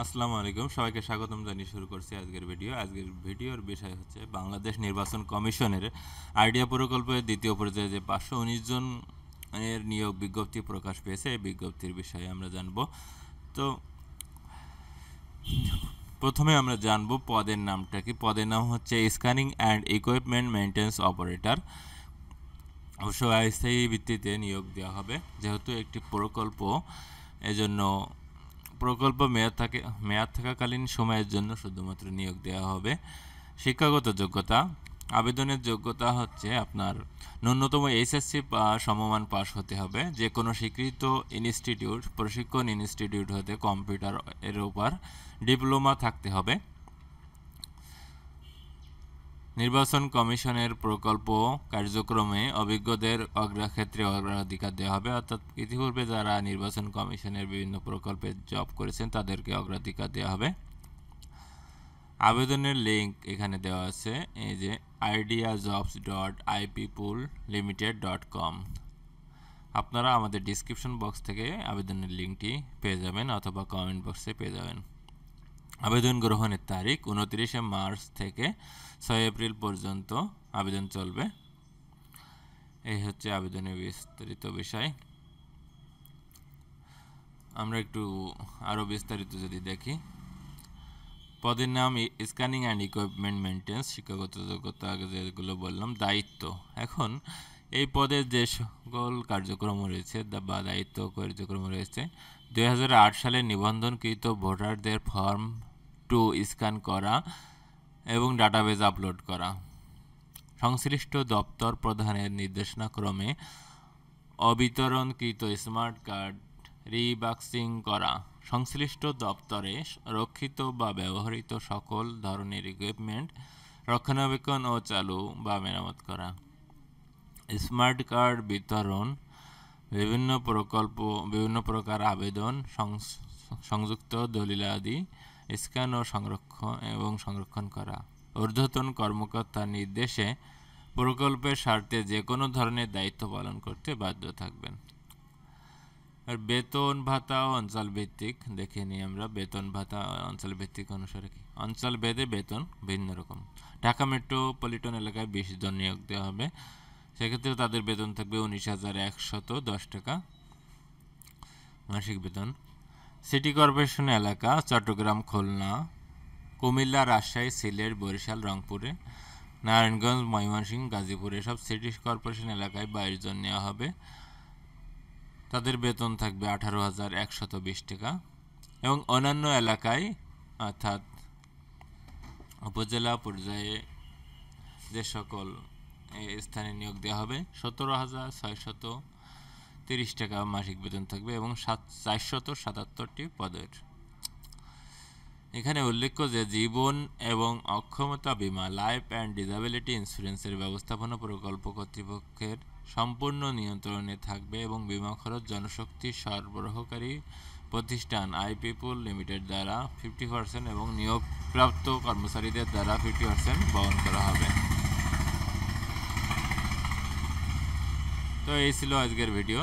আসসালামু আলাইকুম সবাইকে স্বাগতম জানিয়ে শুরু করছি আজকের ভিডিও আজকের ভিডিওর বিষয় হচ্ছে বাংলাদেশ নির্বাচন কমিশনের আইডিয়া প্রকল্পের দ্বিতীয় পর্যায়ে যে পাঁচশো উনিশ জন এর নিয়োগ বিজ্ঞপ্তি প্রকাশ পেয়েছে এই বিজ্ঞপ্তির বিষয়ে আমরা জানব তো প্রথমে আমরা জানব পদের নামটা কি পদের নাম হচ্ছে scanning and equipment maintenance operator অবশ্য অস্থায়ী ভিত্তিতে নিয়োগ দেওয়া হবে যেহেতু একটি প্রকল্প এজন্য প্রকল্প মেয়াদ থাকে মেয়াদ থাকাকালীন সময়ের জন্য শুধুমাত্র নিয়োগ দেওয়া হবে শিক্ষাগত যোগ্যতা আবেদনের যোগ্যতা হচ্ছে আপনার ন্যূনতম এইচএসসি সমমান পাস হতে হবে যে কোনো স্বীকৃত ইনস্টিটিউট প্রশিক্ষণ ইনস্টিটিউট হতে কম্পিউটার এর উপর ডিপ্লোমা থাকতে হবে নির্বাচন কমিশনের প্রকল্প কার্যক্রমে অভিজ্ঞদের অগ্রক্ষেত্রে অগ্রাধিকার দেওয়া হবে অর্থাৎ ইতিপূর্বে যারা নির্বাচন কমিশনের বিভিন্ন প্রকল্পে জব করেছেন তাদেরকে অগ্রাধিকার দেওয়া হবে আবেদনের লিঙ্ক এখানে দেওয়া আছে এই যে idea jobs dot IPpool limited dot com আপনারা আমাদের ডিসক্রিপশন বক্স থেকে আবেদনের লিঙ্কটি পেয়ে যাবেন অথবা কমেন্ট বক্সে পেয়ে যাবেন আবেদন গ্রহণের তারিখ উনত্রিশে মার্চ থেকে ছয় এপ্রিল পর্যন্ত আবেদন চলবে এই হচ্ছে আবেদনের বিস্তারিত বিষয় আমরা একটু আরও বিস্তারিত যদি দেখি পদের নাম স্ক্যানিং অ্যান্ড ইকুইপমেন্ট মেনটেন্স শিক্ষাগত যোগ্যতা আগে যেগুলো বললাম দায়িত্ব এখন এই পদের যে সকল কার্যক্রম রয়েছে বা দায়িত্ব কার্যক্রম রয়েছে দুই সালে নিবন্ধনকৃত ভোটারদের ফর্ম ফটো স্ক্যান করা এবং ডাটাবেজ আপলোড করা সংশ্লিষ্ট দপ্তর প্রধানের নির্দেশনাক্রমে অবিতরণকৃত স্মার্ট কার্ড রিবাক্সিং করা সংশ্লিষ্ট দপ্তরে রক্ষিত বা ব্যবহৃত সকল ধরনের ইকুইপমেন্ট রক্ষণাবেক্ষণ ও চালু বা মেরামত করা স্মার্ট কার্ড বিতরণ বিভিন্ন প্রকল্প বিভিন্ন প্রকার আবেদন সংযুক্ত দলিলাদি স্ক্যান ও সংরক্ষণ এবং সংরক্ষণ করা ঊর্ধ্বতন কর্মকর্তার নির্দেশে প্রকল্পের স্বার্থে যে কোনো ধরনের দায়িত্ব পালন করতে বাধ্য থাকবেন আর বেতন ভাতা ও ভিত্তিক দেখে নিই আমরা বেতন ভাতা অঞ্চল ভিত্তিক অনুসারে কি অঞ্চল ভেদে বেতন ভিন্ন রকম ঢাকা মেট্রোপলিটন এলাকায় বিশ জন নিয়োগ দেওয়া হবে সেক্ষেত্রে তাদের বেতন থাকবে উনিশ হাজার একশত দশ টাকা মাসিক বেতন সিটি কর্পোরেশন এলাকা চট্টগ্রাম খুলনা কুমিল্লা রাজশাহী সিলেট বরিশাল রংপুরে নারায়ণগঞ্জ ময়মনসিংহ গাজীপুর এসব সিটি কর্পোরেশন এলাকায় বাইশ জন নেওয়া হবে তাদের বেতন থাকবে আঠারো হাজার একশত বিশ টাকা এবং অন্যান্য এলাকায় অর্থাৎ উপজেলা পর্যায়ে যে সকল স্থানে নিয়োগ দেওয়া হবে সতেরো হাজার ছয়শত তিরিশ টাকা মাসিক বেতন থাকবে এবং সাত চারশত সাতাত্তরটি পদের এখানে উল্লেখ্য যে জীবন এবং অক্ষমতা বিমা লাইফ অ্যান্ড ডিসাবিলিটি ইন্স্যুরেন্সের ব্যবস্থাপনা প্রকল্প কর্তৃপক্ষের সম্পূর্ণ নিয়ন্ত্রণে থাকবে এবং বিমা খরচ জনশক্তি সরবরাহকারী প্রতিষ্ঠান আইপিপুল লিমিটেড দ্বারা ফিফটি পার্সেন্ট এবং নিয়োগপ্রাপ্ত কর্মচারীদের দ্বারা ফিফটি পার্সেন্ট বহন করা হবে তো এই ছিল আজকের ভিডিও